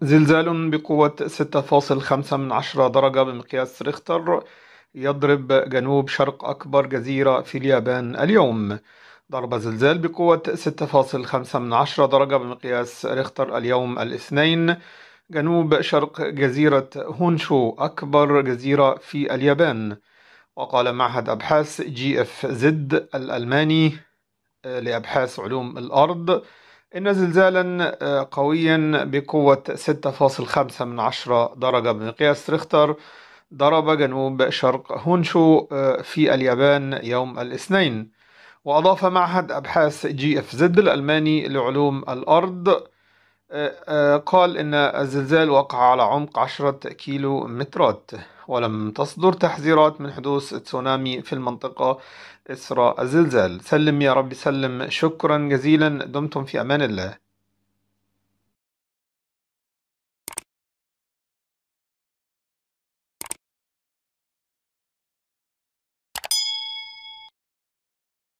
زلزال بقوة 6.5 من عشرة درجة بمقياس ريختر يضرب جنوب شرق أكبر جزيرة في اليابان اليوم ضرب زلزال بقوة 6.5 من عشرة درجة بمقياس ريختر اليوم الاثنين جنوب شرق جزيرة هونشو أكبر جزيرة في اليابان وقال معهد أبحاث جي اف زد الألماني آه، لأبحاث علوم الأرض إن زلزالا آه، قويا بقوة 6.5 من عشرة درجة بمقياس ريختر ضرب جنوب شرق هونشو آه، في اليابان يوم الاثنين وأضاف معهد أبحاث جي اف زد الألماني لعلوم الأرض آه، آه، قال إن الزلزال وقع على عمق عشرة كيلو مترات ولم تصدر تحذيرات من حدوث تسونامي في المنطقة إثر الزلزال سلم يا رب سلم شكرا جزيلا دمتم في أمان الله